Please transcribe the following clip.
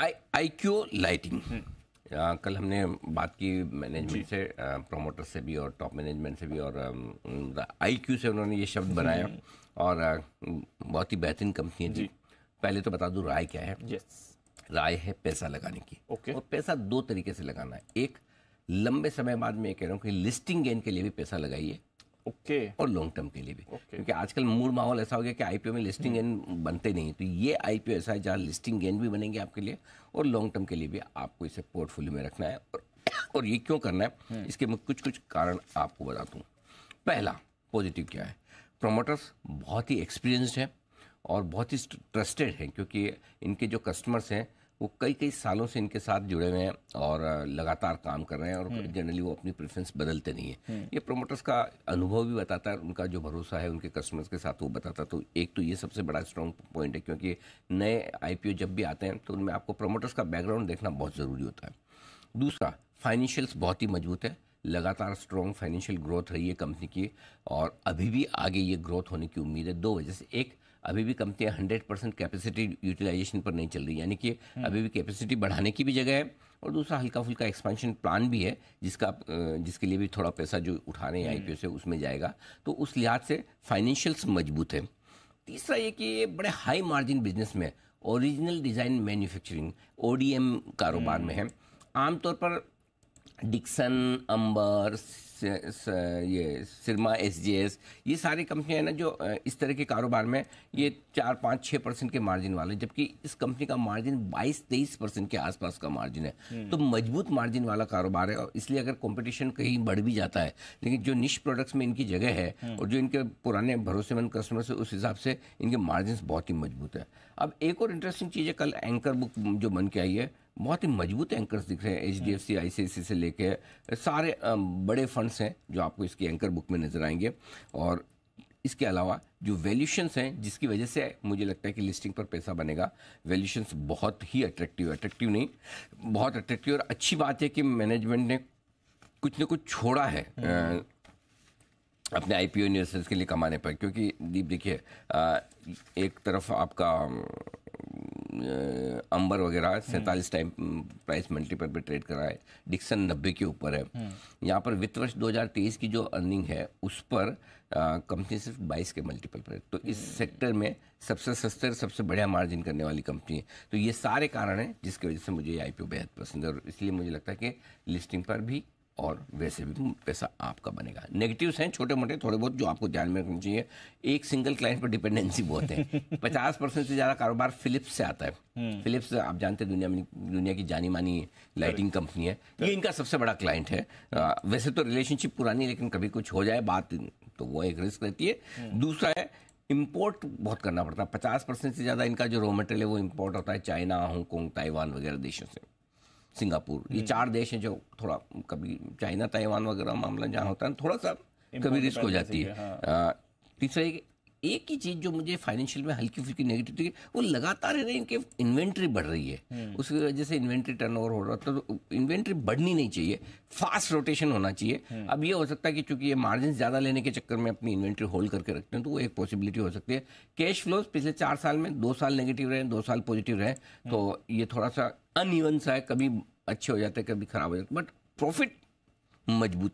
I I Q lighting कल हमने बात की मैनेजमेंट से प्रमोटर uh, से भी और टॉप मैनेजमेंट से भी और आई um, क्यू से उन्होंने ये शब्द hmm. बनाया और uh, बहुत ही बेहतरीन कंपनी है जी पहले तो बता दूँ राय क्या है राय है पैसा लगाने की ओके और पैसा दो तरीके से लगाना है एक लंबे समय बाद मैं कह रहा हूँ कि लिस्टिंग गेन के लिए भी पैसा लगाइए ओके okay. और लॉन्ग टर्म के लिए भी okay. क्योंकि आजकल मूल माहौल ऐसा हो गया कि आईपीओ में लिस्टिंग हम्म। गेन बनते नहीं तो ये आईपीओ ऐसा है जहाँ लिस्टिंग गेन भी बनेंगे आपके लिए और लॉन्ग टर्म के लिए भी आपको इसे पोर्टफोलियो में रखना है और, और ये क्यों करना है हम्म। इसके मैं कुछ कुछ कारण आपको बता दूँ पहला पॉजिटिव क्या है प्रोमोटर्स बहुत ही एक्सपीरियंस्ड हैं और बहुत ही ट्रस्टेड हैं क्योंकि इनके जो कस्टमर्स हैं वो कई कई सालों से इनके साथ जुड़े हुए हैं और लगातार काम कर रहे हैं और जनरली हम्म। वो अपनी प्रेफरेंस बदलते नहीं है हम्म। ये प्रोमोटर्स का अनुभव भी बताता है उनका जो भरोसा है उनके कस्टमर्स के साथ वो बताता तो एक तो ये सबसे बड़ा स्ट्रॉन्ग पॉइंट है क्योंकि नए आई जब भी आते हैं तो उनमें आपको प्रोमोटर्स का बैकग्राउंड देखना बहुत ज़रूरी होता है दूसरा फाइनेंशियल्स बहुत ही मजबूत है लगातार स्ट्रॉन्ग फाइनेंशियल ग्रोथ रही है कंपनी की और अभी भी आगे ये ग्रोथ होने की उम्मीद है दो वजह से एक अभी भी कंपनियाँ हंड्रेड परसेंट कैपेसिटी यूटिलाइजेशन पर नहीं चल रही यानी कि हम्म। अभी भी कैपेसिटी बढ़ाने की भी जगह है और दूसरा हल्का फुल्का एक्सपेंशन प्लान भी है जिसका जिसके लिए भी थोड़ा पैसा जो उठा रहे हैं आई हम्म। से उसमें जाएगा तो उस लिहाज से फाइनेंशियल्स मजबूत है तीसरा ये कि ये बड़े हाई मार्जिन बिजनेस में ओरिजिनल डिज़ाइन मैन्युफैक्चरिंग ओडीएम कारोबार में हम्म। है आमतौर पर डिक्सन अंबर ये सिरमा एस जी एस ये सारी कंपनियाँ हैं ना जो इस तरह के कारोबार में ये चार पाँच छः परसेंट के मार्जिन वाले जबकि इस कंपनी का मार्जिन बाईस तेईस परसेंट के आसपास का मार्जिन है हम्म। तो मजबूत मार्जिन वाला कारोबार है और इसलिए अगर कॉम्पिटिशन कहीं बढ़ भी जाता है लेकिन जो निश प्रोडक्ट्स में इनकी जगह है हम्म। और जो इनके पुराने भरोसेमंद कस्टमर्स है उस हिसाब से इनके मार्जिन बहुत ही मजबूत है अब एक और इंटरेस्टिंग चीज़ है कल एंकर बुक जो बन के आई है बहुत ही मजबूत एंकर्स दिख रहे हैं H D F C I C I C से लेके सारे बड़े फंड ट्रेंड्स हैं जो आपको इसकी एंकर बुक में नजर आएंगे और इसके अलावा जो वैल्यूशंस हैं जिसकी वजह से मुझे लगता है कि लिस्टिंग पर पैसा बनेगा वैल्यूशंस बहुत ही अट्रैक्टिव अट्रैक्टिव नहीं बहुत अट्रैक्टिव और अच्छी बात है कि मैनेजमेंट ने कुछ ना कुछ छोड़ा है हम्म। अपने आईपीओ पी के लिए कमाने पर क्योंकि दीप देखिए एक तरफ आपका अंबर वगैरह सैंतालीस टाइम प्राइस मल्टीपल पे ट्रेड करा है डिक्सन नब्बे के ऊपर है हम्म। यहाँ पर वित्त वर्ष 2023 की जो अर्निंग है उस पर कंपनी सिर्फ 22 के मल्टीपल पर तो इस हम्म। सेक्टर में सबसे सस्ते और सबसे बढ़िया मार्जिन करने वाली कंपनी है तो ये सारे कारण हैं जिसकी वजह से मुझे ये आई बेहद पसंद है और इसलिए मुझे लगता है कि लिस्टिंग पर भी और वैसे भी तो पैसा आपका बनेगा नेगेटिव्स हैं छोटे मोटे थोड़े बहुत जो आपको ध्यान में रखना चाहिए एक सिंगल क्लाइंट पर डिपेंडेंसी बहुत है पचास परसेंट से ज़्यादा कारोबार फिलिप्स से आता है फिलिप्स हम्म। आप जानते हैं दुनिया में दुनिया की जानी मानी लाइटिंग कंपनी है ये इनका सबसे बड़ा क्लाइंट है आ, वैसे तो रिलेशनशिप पुरानी लेकिन कभी कुछ हो जाए बात तो वो एक रिस्क रहती है हम्म। दूसरा है इम्पोर्ट बहुत करना पड़ता है पचास परसेंट से ज़्यादा इनका जो रॉ मटेरियल है वो इम्पोर्ट होता है चाइना हांगकॉन्ग ताइवान वगैरह देशों से सिंगापुर ये हम्म। चार देश हैं जो थोड़ा कभी चाइना ताइवान वगैरह मामला जहाँ होता है थोड़ा सा कभी रिस्क तो हो जाती है हाँ। तीसरा एक ही चीज़ जो मुझे फाइनेंशियल में हल्की फुल्की नेगेटिव थी वो लगातार है ना इनके इन्वेंट्री बढ़ रही है हम्म। उसकी वजह से इन्वेंट्री टर्न ओवर हो रहा तो इन्वेंट्री बढ़नी नहीं चाहिए फास्ट रोटेशन होना चाहिए हम्म। अब ये हो सकता है कि चूंकि ये मार्जिन ज़्यादा लेने के चक्कर में अपनी इन्वेंट्री होल्ड करके रखते हैं तो वो एक पॉसिबिलिटी हो सकती है कैश फ्लोज पिछले चार साल में दो साल नेगेटिव रहे दो साल पॉजिटिव रहे तो हम्म। ये थोड़ा सा अनइवन सा है कभी अच्छे हो जाते हैं कभी खराब हो जाते बट प्रॉफिट मजबूत